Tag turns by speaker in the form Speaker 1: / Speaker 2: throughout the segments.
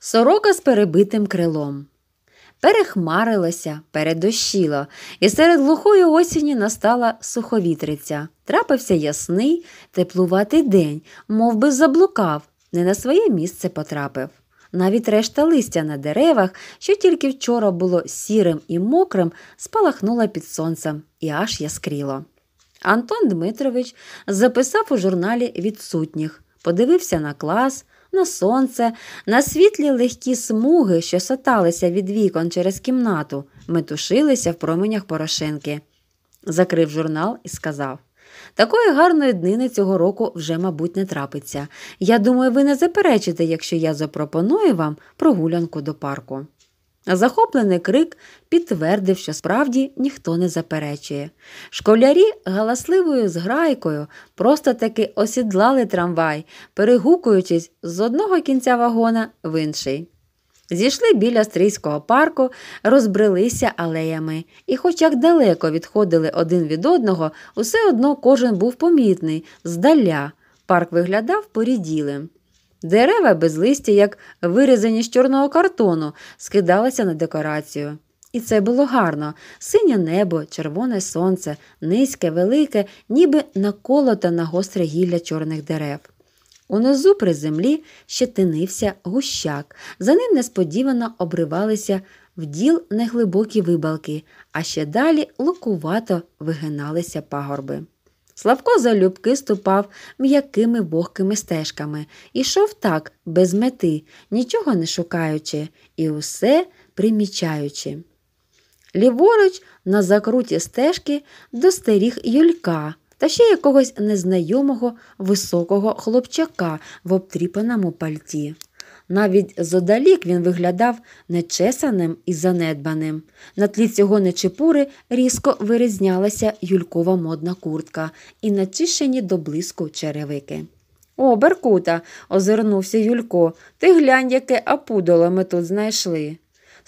Speaker 1: сорока з перебитим крилом. Перехмарилося, передощило, і серед глухої осені настала суховітриця. Трапився ясний, теплуватий день, мов би заблукав, не на своє місце потрапив. Навіть решта листя на деревах, що тільки вчора було сірим і мокрим, спалахнула під сонцем і аж яскріло. Антон Дмитрович записав у журналі відсутніх, подивився на клас, на сонце, на світлі легкі смуги, що соталися від вікон через кімнату, метушилися в променях Порошенки. Закрив журнал і сказав. Такої гарної днини цього року вже, мабуть, не трапиться. Я думаю, ви не заперечите, якщо я запропоную вам прогулянку до парку. Захоплений крик підтвердив, що справді ніхто не заперечує. Школярі галасливою зграйкою просто таки осідлали трамвай, перегукуючись з одного кінця вагона в інший. Зійшли біля стрійського парку, розбрелися алеями, і, хоч як далеко відходили один від одного, усе одно кожен був помітний, здаля. Парк виглядав поріділим. Дерева без листя, як вирізані з чорного картону, скидалися на декорацію. І це було гарно синє небо, червоне сонце, низьке, велике, ніби наколоте на гостре гілля чорних дерев. Унизу при землі щетинився гущак, за ним несподівано обривалися в діл неглибокі вибалки, а ще далі лукувато вигиналися пагорби. Славко залюбки ступав м'якими вогкими стежками, ішов так, без мети, нічого не шукаючи, і усе примічаючи. Ліворуч, на закруті стежки, достеріг Юлька та ще якогось незнайомого високого хлопчака в обтріпаному пальті. Навіть зодалік він виглядав нечесаним і занедбаним. На тлі цього нечепури різко вирізнялася юлькова модна куртка і начищені до блиску черевики. О, Беркута, озирнувся Юлько, ти глянь, яке апудоло ми тут знайшли.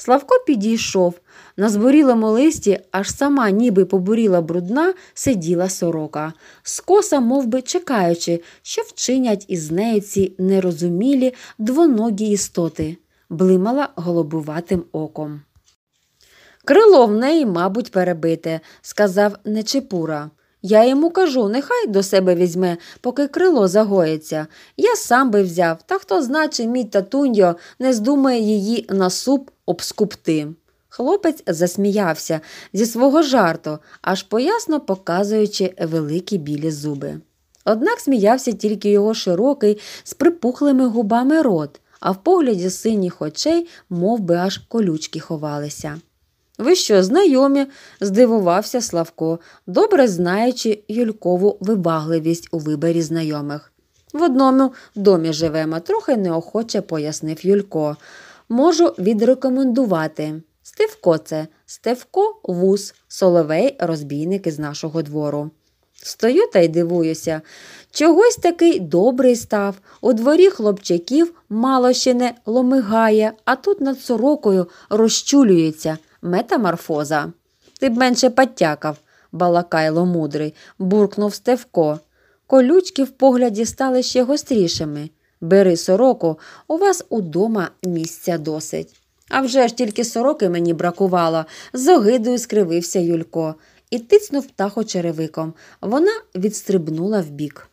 Speaker 1: Славко підійшов. На зборілому листі, аж сама, ніби побуріла брудна, сиділа сорока, скоса, мов би, чекаючи, що вчинять із неї ці нерозумілі двоногі істоти, блимала голубуватим оком. Крило в неї, мабуть, перебите, сказав Нечепура. Я йому кажу, нехай до себе візьме, поки крило загоїться. Я сам би взяв, та хто зна, чи мій татуньо не здумає її на суп обскупти. Хлопець засміявся зі свого жарту, аж поясно показуючи великі білі зуби. Однак сміявся тільки його широкий, з припухлими губами рот, а в погляді синіх очей мов би, аж колючки ховалися. Ви що, знайомі? здивувався Славко, добре знаючи Юлькову вибагливість у виборі знайомих. В одному домі живемо, трохи неохоче пояснив Юлько можу відрекомендувати Стевко це Стевко вус, соловей, розбійник із нашого двору. Стою та й дивуюся, чогось такий добрий став. У дворі хлопчаків мало ще не ломигає, а тут над сорокою розчулюється метаморфоза. Ти б менше подтякав, балакайло мудрий, буркнув Стевко. Колючки в погляді стали ще гострішими. Бери сороку, у вас удома місця досить. А вже ж тільки сороки мені бракувало, з огидою скривився Юлько і тицнув птаху черевиком. Вона відстрибнула вбік.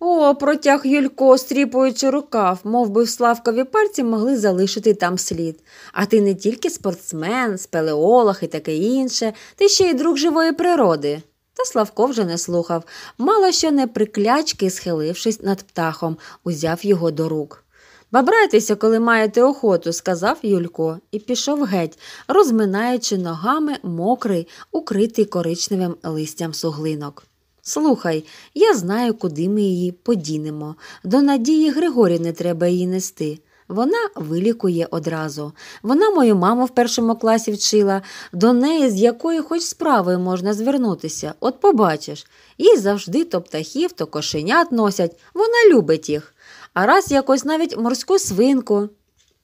Speaker 1: О, протяг Юлько, стріпуючи рукав, мов би в Славкові пальці могли залишити там слід. А ти не тільки спортсмен, спелеолог і таке інше, ти ще й друг живої природи. Та Славко вже не слухав, мало що не приклячки, схилившись над птахом, узяв його до рук. Бабрайтеся, коли маєте охоту, сказав Юлько і пішов геть, розминаючи ногами мокрий, укритий коричневим листям суглинок. Слухай, я знаю, куди ми її подінемо. До Надії Григорі не треба її нести. Вона вилікує одразу. Вона мою маму в першому класі вчила, до неї з якої хоч справою можна звернутися. От побачиш, І завжди то птахів, то кошенят носять, вона любить їх. А раз якось навіть морську свинку.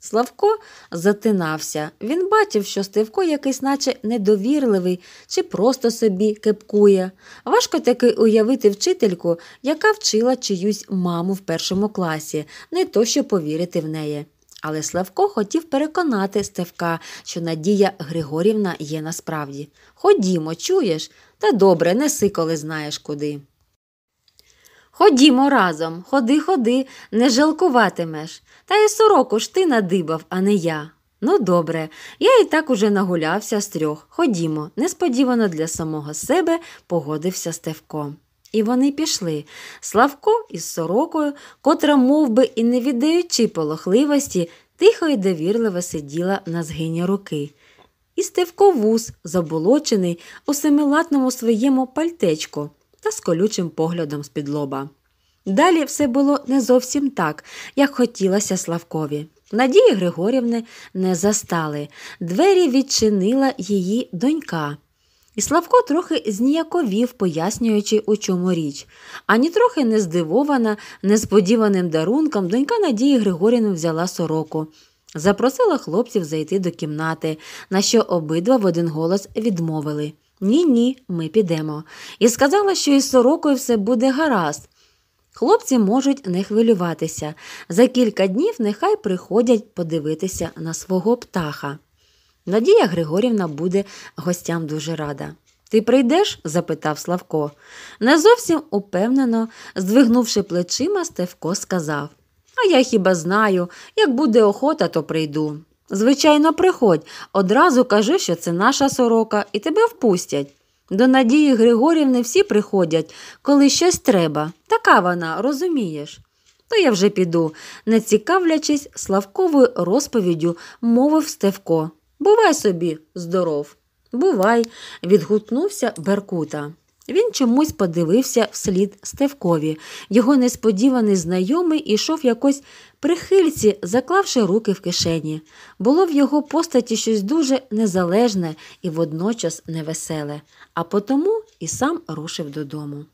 Speaker 1: Славко затинався. Він бачив, що Стевко якийсь, наче недовірливий, чи просто собі кепкує. Важко таки уявити вчительку, яка вчила чиюсь маму в першому класі, не то що повірити в неї. Але Славко хотів переконати Стевка, що Надія Григорівна є насправді. Ходімо, чуєш? Та добре, неси, коли знаєш куди. Ходімо разом, ходи, ходи, не жалкуватимеш. Та й сороку ж ти надибав, а не я. Ну, добре, я і так уже нагулявся з трьох. Ходімо, несподівано для самого себе погодився Стевко. І вони пішли. Славко із сорокою, котра мов би, і не віддаючи полохливості, тихо і довірливо сиділа на згині руки. І Стевко вуз, заболочений у семилатному своєму пальтечку та з колючим поглядом з-під лоба. Далі все було не зовсім так, як хотілося Славкові. Надії Григорівни не застали. Двері відчинила її донька. І Славко трохи зніяковів, пояснюючи, у чому річ. Ані трохи не здивована, несподіваним дарунком донька Надії Григорівни взяла сороку. Запросила хлопців зайти до кімнати, на що обидва в один голос відмовили. Ні, ні, ми підемо. І сказала, що із сорокою все буде гаразд. Хлопці можуть не хвилюватися. За кілька днів нехай приходять подивитися на свого птаха. Надія Григорівна буде гостям дуже рада. Ти прийдеш? запитав Славко. Не зовсім упевнено, здвигнувши плечима, Стевко сказав А я хіба знаю, як буде охота, то прийду. Звичайно, приходь, одразу кажи, що це наша сорока, і тебе впустять. До Надії Григорівни всі приходять, коли щось треба. Така вона, розумієш? То я вже піду, не цікавлячись славковою розповіддю, мовив Стевко. Бувай собі, здоров. Бувай, відгукнувся Беркута. Він чомусь подивився вслід Стевкові. Його несподіваний знайомий ішов якось прихильці, заклавши руки в кишені. Було в його постаті щось дуже незалежне і водночас невеселе, а потому і сам рушив додому.